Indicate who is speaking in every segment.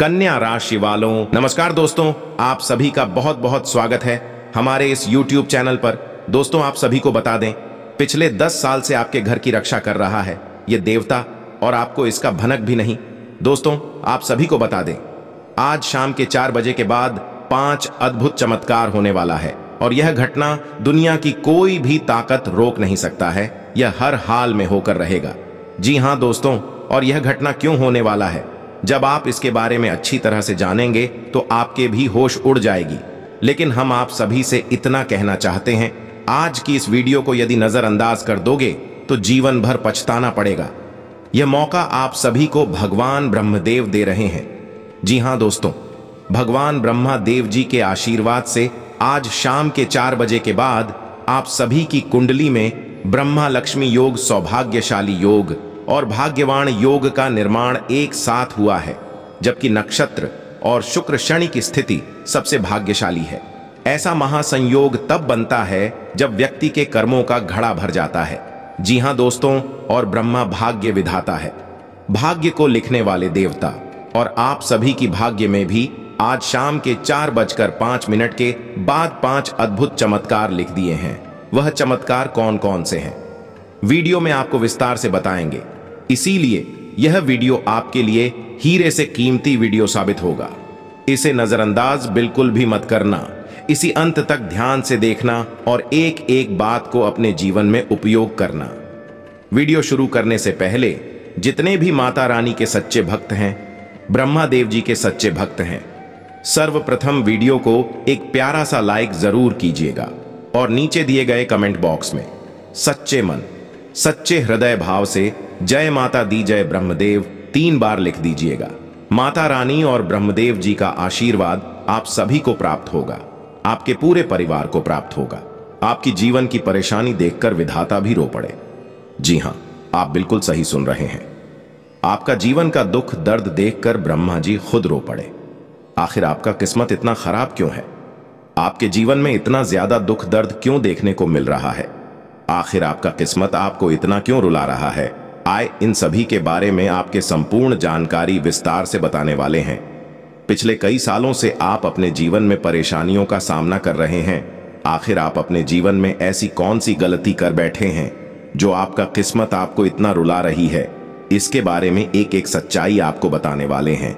Speaker 1: कन्या राशि वालों नमस्कार दोस्तों आप सभी का बहुत बहुत स्वागत है हमारे इस YouTube चैनल पर दोस्तों आप सभी को बता दें पिछले 10 साल से आपके घर की रक्षा कर रहा है ये देवता और आपको इसका भनक भी नहीं दोस्तों आप सभी को बता दें आज शाम के चार बजे के बाद पांच अद्भुत चमत्कार होने वाला है और यह घटना दुनिया की कोई भी ताकत रोक नहीं सकता है यह हर हाल में होकर रहेगा जी हाँ दोस्तों और यह घटना क्यों होने वाला है जब आप इसके बारे में अच्छी तरह से जानेंगे तो आपके भी होश उड़ जाएगी लेकिन हम आप सभी से इतना कहना चाहते हैं आज की इस वीडियो को यदि नज़रअंदाज कर दोगे तो जीवन भर पछताना पड़ेगा यह मौका आप सभी को भगवान ब्रह्मदेव दे रहे हैं जी हां दोस्तों भगवान ब्रह्मा देव जी के आशीर्वाद से आज शाम के चार बजे के बाद आप सभी की कुंडली में ब्रह्मा लक्ष्मी योग सौभाग्यशाली योग और भाग्यवान योग का निर्माण एक साथ हुआ है जबकि नक्षत्र और शुक्र शनि की स्थिति सबसे भाग्यशाली है ऐसा महासंयोग तब बनता है जब व्यक्ति के कर्मों का घड़ा भर जाता है जी हाँ दोस्तों और ब्रह्मा भाग्य विधाता है भाग्य को लिखने वाले देवता और आप सभी की भाग्य में भी आज शाम के चार बजकर पांच मिनट के बाद पांच अद्भुत चमत्कार लिख दिए हैं वह चमत्कार कौन कौन से हैं वीडियो में आपको विस्तार से बताएंगे इसीलिए यह वीडियो आपके लिए हीरे से कीमती वीडियो साबित होगा इसे नज़रअंदाज बिल्कुल भी मत करना इसी अंत तक ध्यान से देखना और एक एक बात को अपने जीवन में उपयोग करना वीडियो शुरू करने से पहले जितने भी माता रानी के सच्चे भक्त हैं ब्रह्मा देव जी के सच्चे भक्त हैं सर्वप्रथम वीडियो को एक प्यारा सा लाइक जरूर कीजिएगा और नीचे दिए गए कमेंट बॉक्स में सच्चे मन सच्चे हृदय भाव से जय माता दी जय ब्रह्मदेव तीन बार लिख दीजिएगा माता रानी और ब्रह्मदेव जी का आशीर्वाद आप सभी को प्राप्त होगा आपके पूरे परिवार को प्राप्त होगा आपकी जीवन की परेशानी देखकर विधाता भी रो पड़े जी हां आप बिल्कुल सही सुन रहे हैं आपका जीवन का दुख दर्द देखकर ब्रह्मा जी खुद रो पड़े आखिर आपका किस्मत इतना खराब क्यों है आपके जीवन में इतना ज्यादा दुख दर्द क्यों देखने को मिल रहा है आखिर आपका किस्मत आपको इतना क्यों रुला रहा है आए इन सभी के बारे में आपके संपूर्ण जानकारी विस्तार से बताने वाले हैं पिछले कई सालों से आप अपने जीवन में परेशानियों का सामना कर रहे हैं आखिर आप अपने जीवन में ऐसी कौन सी गलती कर बैठे हैं जो आपका किस्मत आपको इतना रुला रही है इसके बारे में एक एक सच्चाई आपको बताने वाले हैं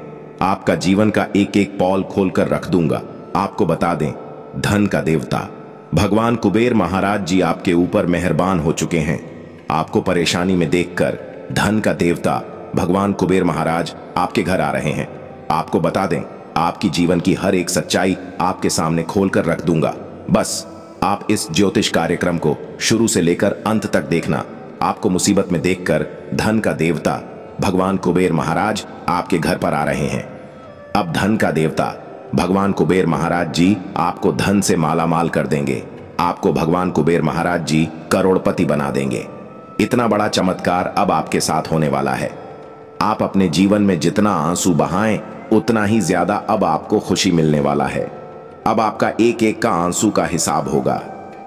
Speaker 1: आपका जीवन का एक एक पॉल खोलकर रख दूंगा आपको बता दें धन का देवता भगवान कुबेर महाराज जी आपके ऊपर मेहरबान हो चुके हैं आपको परेशानी में देखकर धन का देवता भगवान कुबेर महाराज आपके घर आ रहे हैं आपको बता दें आपकी जीवन की हर एक सच्चाई आपके सामने खोलकर रख दूंगा बस आप इस ज्योतिष कार्यक्रम को शुरू से लेकर अंत तक देखना आपको मुसीबत में देखकर धन का देवता भगवान कुबेर महाराज आपके घर पर आ रहे हैं अब धन का देवता भगवान कुबेर महाराज जी आपको धन से मालामाल कर देंगे आपको भगवान कुबेर महाराज जी करोड़पति बना देंगे इतना बड़ा चमत्कार अब आपके साथ होने वाला है आप अपने जीवन में जितना आंसू बहाएं उतना ही ज्यादा अब आपको खुशी मिलने वाला है अब आपका एक एक का आंसू का हिसाब होगा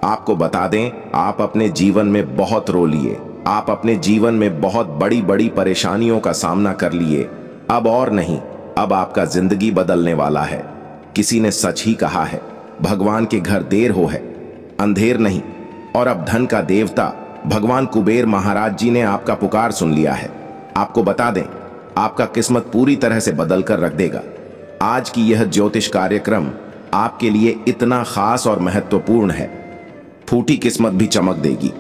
Speaker 1: आपको बता दें आप अपने जीवन में बहुत रो लिए आप अपने जीवन में बहुत बड़ी बड़ी परेशानियों का सामना कर लिए अब और नहीं अब आपका जिंदगी बदलने वाला है किसी ने सच ही कहा है भगवान के घर देर हो है अंधेर नहीं और अब धन का देवता भगवान कुबेर महाराज जी ने आपका पुकार सुन लिया है आपको बता दें आपका किस्मत पूरी तरह से बदल कर रख देगा आज की यह ज्योतिष कार्यक्रम आपके लिए इतना खास और महत्वपूर्ण है फूटी किस्मत भी चमक देगी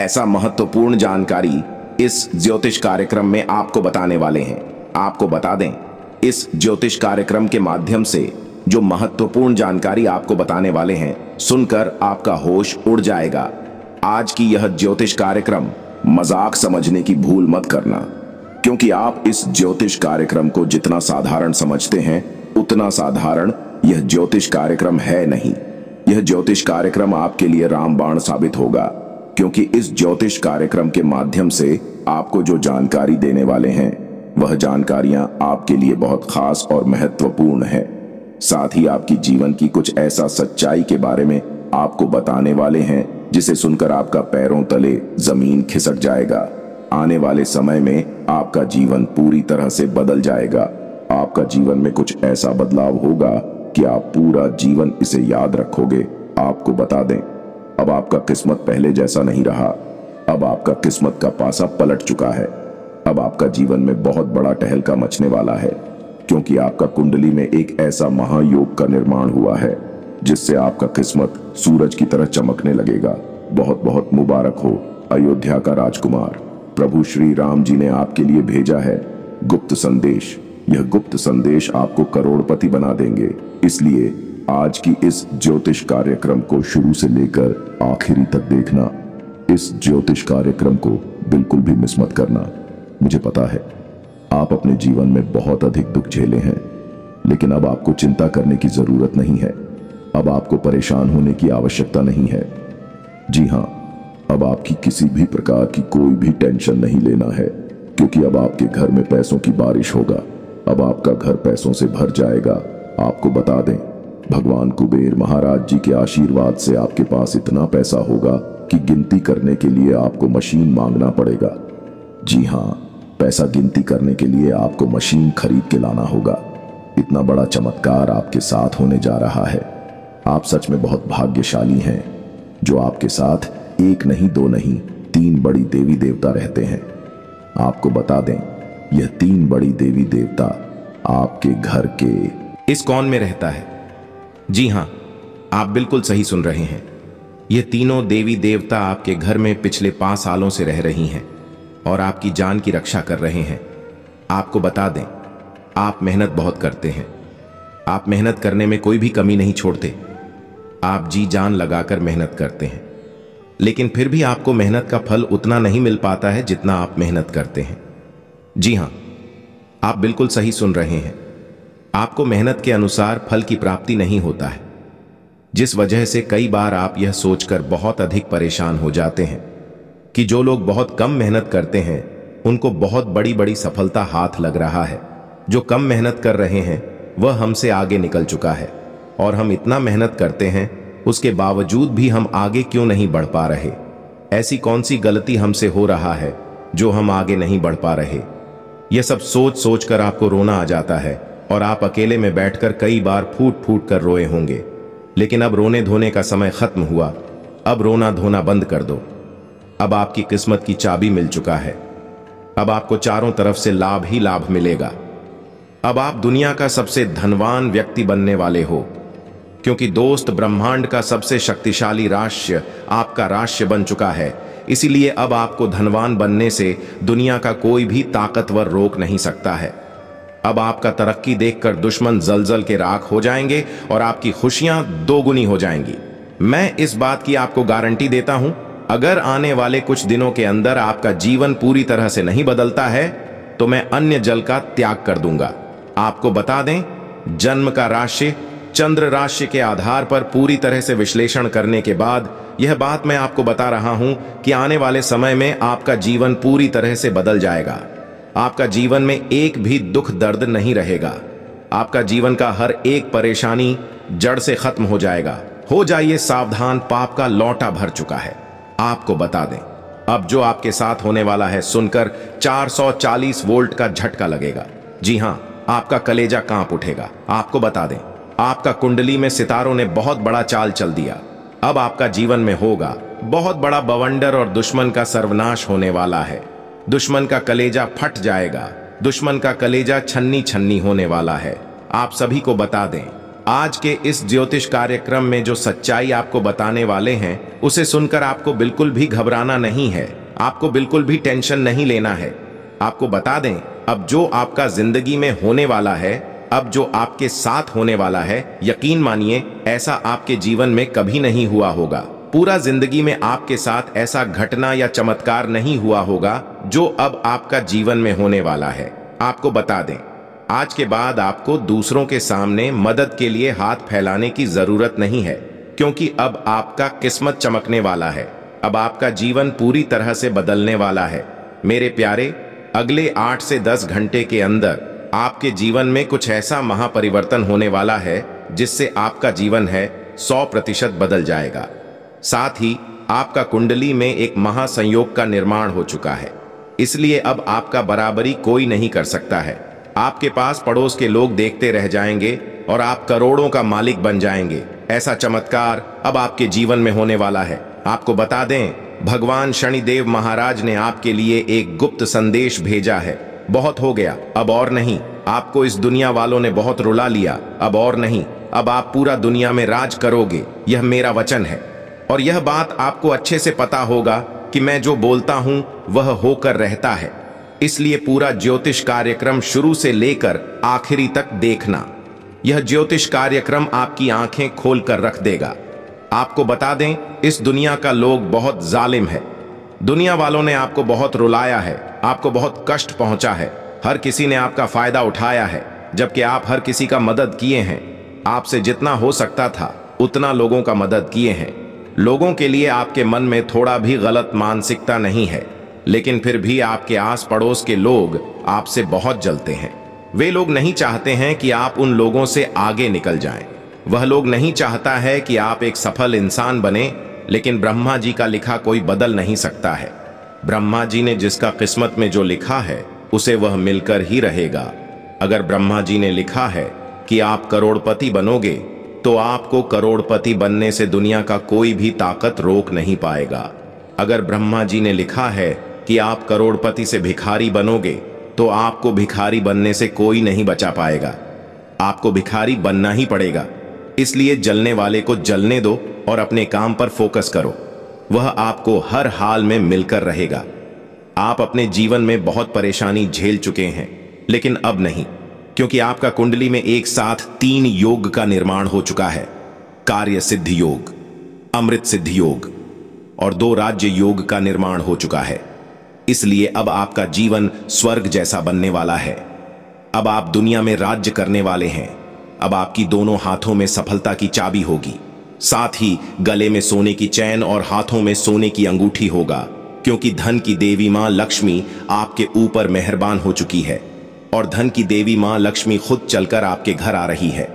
Speaker 1: ऐसा महत्वपूर्ण जानकारी इस ज्योतिष कार्यक्रम में आपको बताने वाले हैं आपको बता दें इस ज्योतिष कार्यक्रम के माध्यम से जो महत्वपूर्ण जानकारी आपको बताने वाले हैं सुनकर आपका होश उड़ जाएगा आज की यह ज्योतिष कार्यक्रम मजाक
Speaker 2: समझने की भूल मत करना क्योंकि आप इस ज्योतिष कार्यक्रम को जितना साधारण समझते हैं उतना साधारण यह ज्योतिष कार्यक्रम है नहीं यह ज्योतिष कार्यक्रम आपके लिए रामबाण साबित होगा क्योंकि इस ज्योतिष कार्यक्रम के माध्यम से आपको जो जानकारी देने वाले हैं वह जानकारियां आपके लिए बहुत खास और महत्वपूर्ण है साथ ही आपकी जीवन की कुछ ऐसा सच्चाई के बारे में आपको बताने वाले हैं जिसे सुनकर आपका पैरों तले जमीन खिसक जाएगा आने वाले समय में आपका जीवन पूरी तरह से बदल जाएगा आपका जीवन में कुछ ऐसा बदलाव होगा कि आप पूरा जीवन इसे याद रखोगे आपको बता दें अब आपका किस्मत पहले जैसा नहीं रहा अब आपका किस्मत का पासा पलट चुका है अब आपका जीवन में बहुत बड़ा टहलका मचने वाला है क्योंकि आपका कुंडली में एक ऐसा महायोग का निर्माण हुआ है जिससे आपका किस्मत सूरज की तरह चमकने लगेगा बहुत बहुत मुबारक हो अयोध्या का राजकुमार प्रभु श्री राम जी ने आपके लिए भेजा है गुप्त संदेश यह गुप्त संदेश आपको करोड़पति बना देंगे इसलिए आज की इस ज्योतिष कार्यक्रम को शुरू से लेकर आखिरी तक देखना इस ज्योतिष कार्यक्रम को बिल्कुल भी मिस मत करना मुझे पता है आप अपने जीवन में बहुत अधिक दुख झेले हैं लेकिन अब आपको चिंता करने की जरूरत नहीं है अब आपको परेशान होने की आवश्यकता नहीं है जी हाँ अब आपकी किसी भी प्रकार की कोई भी टेंशन नहीं लेना है क्योंकि अब आपके घर में पैसों की बारिश होगा अब आपका घर पैसों से भर जाएगा आपको बता दें भगवान कुबेर महाराज जी के आशीर्वाद से आपके पास इतना पैसा होगा कि गिनती करने के लिए आपको मशीन मांगना पड़ेगा जी हाँ पैसा गिनती करने के लिए आपको मशीन खरीद के लाना होगा इतना बड़ा चमत्कार आपके साथ होने जा रहा है आप सच में बहुत भाग्यशाली हैं जो आपके साथ एक नहीं दो नहीं तीन बड़ी देवी देवता रहते हैं आपको बता दें यह तीन बड़ी देवी देवता आपके
Speaker 1: घर के इस कौन में रहता है जी हाँ आप बिल्कुल सही सुन रहे हैं ये तीनों देवी देवता आपके घर में पिछले पांच सालों से रह रही हैं और आपकी जान की रक्षा कर रहे हैं आपको बता दें आप मेहनत बहुत करते हैं आप मेहनत करने में कोई भी कमी नहीं छोड़ते आप जी जान लगाकर मेहनत करते हैं लेकिन फिर भी आपको मेहनत का फल उतना नहीं मिल पाता है जितना आप मेहनत करते हैं जी हां आप बिल्कुल सही सुन रहे हैं आपको मेहनत के अनुसार फल की प्राप्ति नहीं होता है जिस वजह से कई बार आप यह सोचकर बहुत अधिक परेशान हो जाते हैं कि जो लोग बहुत कम मेहनत करते हैं उनको बहुत बड़ी बड़ी सफलता हाथ लग रहा है जो कम मेहनत कर रहे हैं वह हमसे आगे निकल चुका है और हम इतना मेहनत करते हैं उसके बावजूद भी हम आगे क्यों नहीं बढ़ पा रहे ऐसी कौन सी गलती हमसे हो रहा है जो हम आगे नहीं बढ़ पा रहे यह सब सोच सोच कर आपको रोना आ जाता है और आप अकेले में बैठकर कई बार फूट फूट कर रोए होंगे लेकिन अब रोने धोने का समय खत्म हुआ अब रोना धोना बंद कर दो अब आपकी किस्मत की चाबी मिल चुका है अब आपको चारों तरफ से लाभ ही लाभ मिलेगा अब आप दुनिया का सबसे धनवान व्यक्ति बनने वाले हो क्योंकि दोस्त ब्रह्मांड का सबसे शक्तिशाली राष्ट्र आपका राष्ट्र बन चुका है इसीलिए अब आपको धनवान बनने से दुनिया का कोई भी ताकतवर रोक नहीं सकता है अब आपका तरक्की देखकर दुश्मन जलजल के राख हो जाएंगे और आपकी खुशियां दोगुनी हो जाएंगी मैं इस बात की आपको गारंटी देता हूं अगर आने वाले कुछ दिनों के अंदर आपका जीवन पूरी तरह से नहीं बदलता है तो मैं अन्य जल का त्याग कर दूंगा आपको बता दें जन्म का राशि चंद्र राशि के आधार पर पूरी तरह से विश्लेषण करने के बाद यह बात मैं आपको बता रहा हूं कि आने वाले समय में आपका जीवन पूरी तरह से बदल जाएगा आपका जीवन में एक भी दुख दर्द नहीं रहेगा आपका जीवन का हर एक परेशानी जड़ से खत्म हो जाएगा हो जाइए सावधान पाप का लौटा भर चुका है आपको बता दें अब जो आपके साथ होने वाला है सुनकर 440 वोल्ट का झटका लगेगा जी हां आपका कलेजा कांप उठेगा आपको बता दें आपका कुंडली में सितारों ने बहुत बड़ा चाल चल दिया अब आपका जीवन में होगा बहुत बड़ा बवंडर और दुश्मन का सर्वनाश होने वाला है दुश्मन का कलेजा फट जाएगा दुश्मन का कलेजा छन्नी छन्नी होने वाला है आप सभी को बता दें आज के इस ज्योतिष कार्यक्रम में जो सच्चाई आपको बताने वाले हैं उसे सुनकर आपको बिल्कुल भी घबराना नहीं है आपको बिल्कुल भी टेंशन नहीं लेना है आपको बता दें अब जो आपका जिंदगी में होने वाला है अब जो आपके साथ होने वाला है यकीन मानिए ऐसा आपके जीवन में कभी नहीं हुआ होगा पूरा जिंदगी में आपके साथ ऐसा घटना या चमत्कार नहीं हुआ होगा जो अब आपका जीवन में होने वाला है आपको बता दें आज के बाद आपको दूसरों के सामने मदद के लिए हाथ फैलाने की जरूरत नहीं है क्योंकि अब आपका किस्मत चमकने वाला है अब आपका जीवन पूरी तरह से बदलने वाला है मेरे प्यारे अगले आठ से दस घंटे के अंदर आपके जीवन में कुछ ऐसा महापरिवर्तन होने वाला है जिससे आपका जीवन है सौ प्रतिशत बदल जाएगा साथ ही आपका कुंडली में एक महासंयोग का निर्माण हो चुका है इसलिए अब आपका बराबरी कोई नहीं कर सकता है आपके पास पड़ोस के लोग देखते रह जाएंगे और आप करोड़ों का मालिक बन जाएंगे ऐसा चमत्कार अब आपके जीवन में होने वाला है आपको बता दें भगवान शनिदेव महाराज ने आपके लिए एक गुप्त संदेश भेजा है बहुत हो गया अब और नहीं आपको इस दुनिया वालों ने बहुत रुला लिया अब और नहीं अब आप पूरा दुनिया में राज करोगे यह मेरा वचन है और यह बात आपको अच्छे से पता होगा कि मैं जो बोलता हूं वह होकर रहता है इसलिए पूरा ज्योतिष कार्यक्रम शुरू से लेकर आखिरी तक देखना यह ज्योतिष कार्यक्रम आपकी आंखें खोलकर रख देगा आपको बता दें इस दुनिया का लोग बहुत जालिम है दुनिया वालों ने आपको बहुत रुलाया है आपको बहुत कष्ट पहुंचा है हर किसी ने आपका फायदा उठाया है जबकि आप हर किसी का मदद किए हैं आपसे जितना हो सकता था उतना लोगों का मदद किए हैं लोगों के लिए आपके मन में थोड़ा भी गलत मानसिकता नहीं है लेकिन फिर भी आपके आस पड़ोस के लोग आपसे बहुत जलते हैं वे लोग नहीं चाहते हैं कि आप उन लोगों से आगे निकल जाएं। वह लोग नहीं चाहता है कि आप एक सफल इंसान बने लेकिन ब्रह्मा जी का लिखा कोई बदल नहीं सकता है ब्रह्मा जी ने जिसका किस्मत में जो लिखा है उसे वह मिलकर ही रहेगा अगर ब्रह्मा जी ने लिखा है कि आप करोड़पति बनोगे तो आपको करोड़पति बनने से दुनिया का कोई भी ताकत रोक नहीं पाएगा अगर ब्रह्मा जी ने लिखा है कि आप करोड़पति से भिखारी बनोगे तो आपको भिखारी बनने से कोई नहीं बचा पाएगा आपको भिखारी बनना ही पड़ेगा इसलिए जलने वाले को जलने दो और अपने काम पर फोकस करो वह आपको हर हाल में मिलकर रहेगा आप अपने जीवन में बहुत परेशानी झेल चुके हैं लेकिन अब नहीं क्योंकि आपका कुंडली में एक साथ तीन योग का निर्माण हो चुका है कार्य सिद्ध योग अमृत सिद्ध योग और दो राज्य योग का निर्माण हो चुका है इसलिए अब आपका जीवन स्वर्ग जैसा बनने वाला है अब आप दुनिया में राज्य करने वाले हैं अब आपकी दोनों हाथों में सफलता की चाबी होगी साथ ही गले में सोने की चैन और हाथों में सोने की अंगूठी होगा क्योंकि धन की देवी मां लक्ष्मी आपके ऊपर मेहरबान हो चुकी है और धन की देवी मां लक्ष्मी खुद चलकर आपके घर आ रही है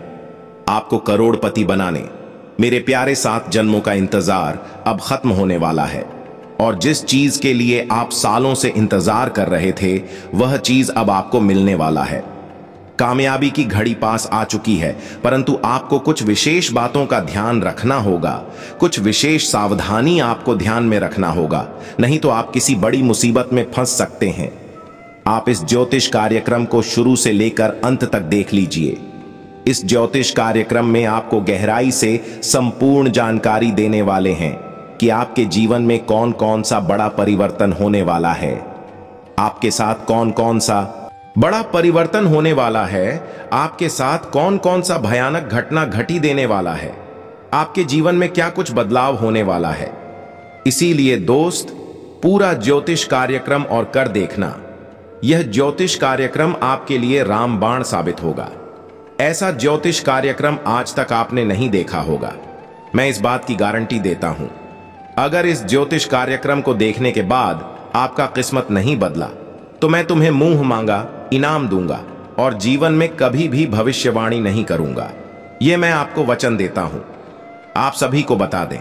Speaker 1: आपको करोड़पति बनाने मेरे प्यारे सात जन्मों का इंतजार अब खत्म होने वाला है और जिस चीज के लिए आप सालों से इंतजार कर रहे थे वह चीज अब आपको मिलने वाला है कामयाबी की घड़ी पास आ चुकी है परंतु आपको कुछ विशेष बातों का ध्यान रखना होगा कुछ विशेष सावधानी आपको ध्यान में रखना होगा नहीं तो आप किसी बड़ी मुसीबत में फंस सकते हैं आप इस ज्योतिष कार्यक्रम को शुरू से लेकर अंत तक देख लीजिए इस ज्योतिष कार्यक्रम में आपको गहराई से संपूर्ण जानकारी देने वाले हैं कि आपके जीवन में कौन कौन सा बड़ा परिवर्तन होने वाला है आपके साथ कौन कौन सा बड़ा परिवर्तन होने वाला है आपके साथ कौन कौन सा भयानक घटना घटी देने वाला है आपके जीवन में क्या कुछ बदलाव होने वाला है इसीलिए दोस्त पूरा ज्योतिष कार्यक्रम और कर देखना यह ज्योतिष कार्यक्रम आपके लिए रामबाण साबित होगा ऐसा ज्योतिष कार्यक्रम आज तक आपने नहीं देखा होगा मैं इस बात की गारंटी देता हूं अगर इस ज्योतिष कार्यक्रम को देखने के बाद आपका किस्मत नहीं बदला तो मैं तुम्हें मुंह मांगा इनाम दूंगा और जीवन में कभी भी भविष्यवाणी नहीं करूंगा यह मैं आपको वचन देता हूं आप सभी को बता दें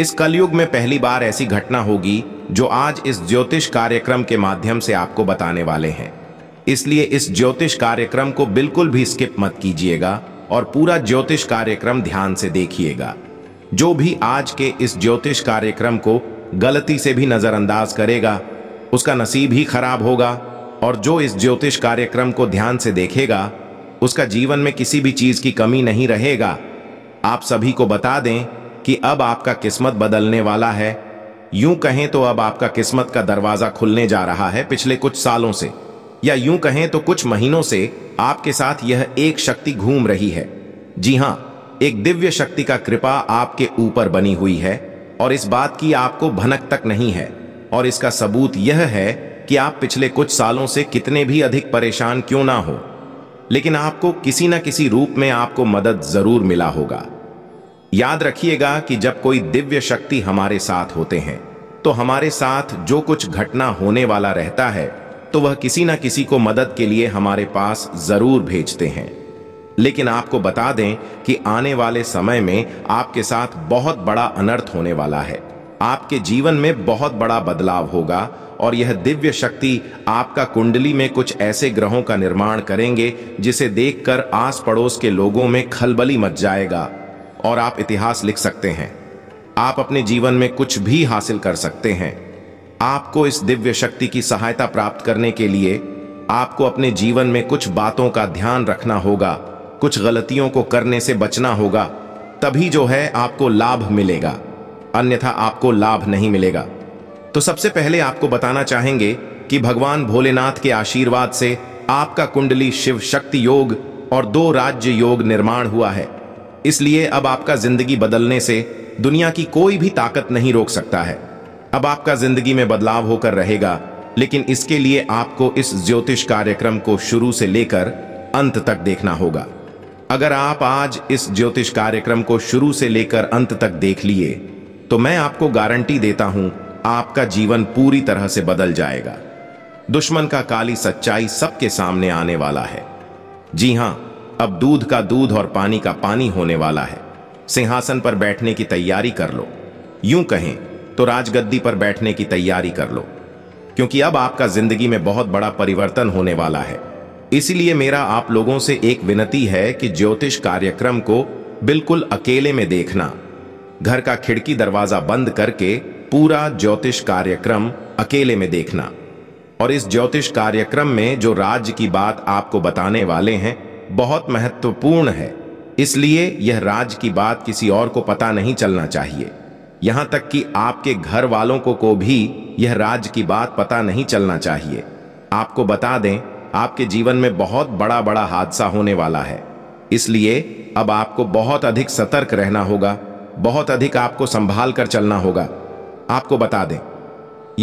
Speaker 1: इस कलयुग में पहली बार ऐसी घटना होगी जो आज इस ज्योतिष कार्यक्रम के माध्यम से आपको बताने वाले हैं इसलिए इस ज्योतिष कार्यक्रम को बिल्कुल भी स्किप मत कीजिएगा और पूरा ज्योतिष कार्यक्रम ध्यान से देखिएगा जो भी आज के इस ज्योतिष कार्यक्रम को गलती से भी नज़रअंदाज करेगा उसका नसीब ही खराब होगा और जो इस ज्योतिष कार्यक्रम को ध्यान से देखेगा उसका जीवन में किसी भी चीज की कमी नहीं रहेगा आप सभी को बता दें कि अब आपका किस्मत बदलने वाला है यूं कहें तो अब आपका किस्मत का दरवाजा खुलने जा रहा है पिछले कुछ सालों से या यूं कहें तो कुछ महीनों से आपके साथ यह एक शक्ति घूम रही है जी हां एक दिव्य शक्ति का कृपा आपके ऊपर बनी हुई है और इस बात की आपको भनक तक नहीं है और इसका सबूत यह है कि आप पिछले कुछ सालों से कितने भी अधिक परेशान क्यों ना हो लेकिन आपको किसी ना किसी रूप में आपको मदद जरूर मिला होगा याद रखिएगा कि जब कोई दिव्य शक्ति हमारे साथ होते हैं तो हमारे साथ जो कुछ घटना होने वाला रहता है तो वह किसी ना किसी को मदद के लिए हमारे पास जरूर भेजते हैं लेकिन आपको बता दें कि आने वाले समय में आपके साथ बहुत बड़ा अनर्थ होने वाला है आपके जीवन में बहुत बड़ा बदलाव होगा और यह दिव्य शक्ति आपका कुंडली में कुछ ऐसे ग्रहों का निर्माण करेंगे जिसे देखकर आस पड़ोस के लोगों में खलबली मच जाएगा और आप इतिहास लिख सकते हैं आप अपने जीवन में कुछ भी हासिल कर सकते हैं आपको इस दिव्य शक्ति की सहायता प्राप्त करने के लिए आपको अपने जीवन में कुछ बातों का ध्यान रखना होगा कुछ गलतियों को करने से बचना होगा तभी जो है आपको लाभ मिलेगा अन्यथा आपको लाभ नहीं मिलेगा तो सबसे पहले आपको बताना चाहेंगे कि भगवान भोलेनाथ के आशीर्वाद से आपका कुंडली शिव शक्ति योग और दो राज्य योग निर्माण हुआ है इसलिए अब आपका जिंदगी बदलने से दुनिया की कोई भी ताकत नहीं रोक सकता है अब आपका जिंदगी में बदलाव होकर रहेगा लेकिन इसके लिए आपको इस ज्योतिष कार्यक्रम को शुरू से लेकर अंत तक देखना होगा अगर आप आज इस ज्योतिष कार्यक्रम को शुरू से लेकर अंत तक देख लिए तो मैं आपको गारंटी देता हूं आपका जीवन पूरी तरह से बदल जाएगा दुश्मन का काली सच्चाई सबके सामने आने वाला है जी हां अब दूध का दूध और पानी का पानी होने वाला है सिंहासन पर बैठने की तैयारी कर लो यूं कहें तो राजगद्दी पर बैठने की तैयारी कर लो क्योंकि अब आपका जिंदगी में बहुत बड़ा परिवर्तन होने वाला है इसीलिए मेरा आप लोगों से एक विनती है कि ज्योतिष कार्यक्रम को बिल्कुल अकेले में देखना घर का खिड़की दरवाजा बंद करके पूरा ज्योतिष कार्यक्रम अकेले में देखना और इस ज्योतिष कार्यक्रम में जो राज्य की बात आपको बताने वाले हैं बहुत महत्वपूर्ण है इसलिए यह राज की बात किसी और को पता नहीं चलना चाहिए यहां तक कि आपके घर वालों को, को भी यह राज की बात पता नहीं चलना चाहिए आपको बता दें आपके जीवन में बहुत बड़ा बड़ा हादसा होने वाला है इसलिए अब आपको बहुत अधिक सतर्क रहना होगा बहुत अधिक आपको संभाल कर चलना होगा आपको बता दें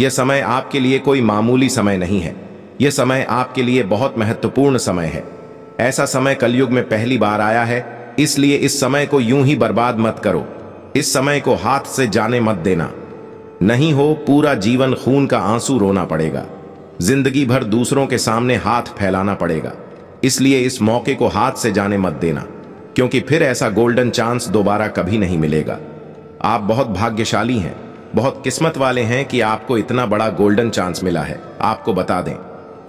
Speaker 1: यह समय आपके लिए कोई मामूली समय नहीं है यह समय आपके लिए बहुत महत्वपूर्ण समय है ऐसा समय कलयुग में पहली बार आया है इसलिए इस समय को यूं ही बर्बाद मत करो इस समय को हाथ से जाने मत देना नहीं हो पूरा जीवन खून का आंसू रोना पड़ेगा जिंदगी भर दूसरों के सामने हाथ फैलाना पड़ेगा इसलिए इस मौके को हाथ से जाने मत देना क्योंकि फिर ऐसा गोल्डन चांस दोबारा कभी नहीं मिलेगा आप बहुत भाग्यशाली हैं बहुत किस्मत वाले हैं कि आपको इतना बड़ा गोल्डन चांस मिला है आपको बता दें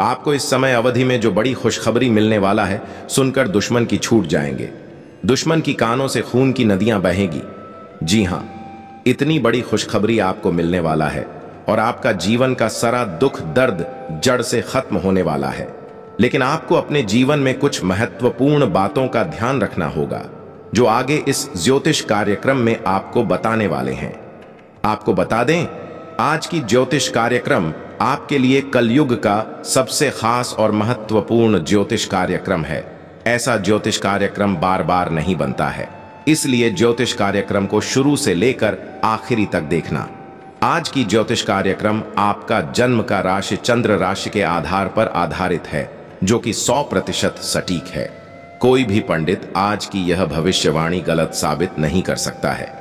Speaker 1: आपको इस समय अवधि में जो बड़ी खुशखबरी मिलने वाला है सुनकर दुश्मन की छूट जाएंगे दुश्मन की कानों से खून की नदियां बहेंगी जी हाँ इतनी बड़ी खुशखबरी आपको मिलने वाला है और आपका जीवन का सारा दुख दर्द जड़ से खत्म होने वाला है लेकिन आपको अपने जीवन में कुछ महत्वपूर्ण बातों का ध्यान रखना होगा जो आगे इस ज्योतिष कार्यक्रम में आपको बताने वाले हैं आपको बता दें आज की ज्योतिष कार्यक्रम आपके लिए कलयुग का सबसे खास और महत्वपूर्ण ज्योतिष कार्यक्रम है ऐसा ज्योतिष कार्यक्रम बार बार नहीं बनता है इसलिए ज्योतिष कार्यक्रम को शुरू से लेकर आखिरी तक देखना आज की ज्योतिष कार्यक्रम आपका जन्म का राशि चंद्र राशि के आधार पर आधारित है जो कि 100 प्रतिशत सटीक है कोई भी पंडित आज की यह भविष्यवाणी गलत साबित नहीं कर सकता है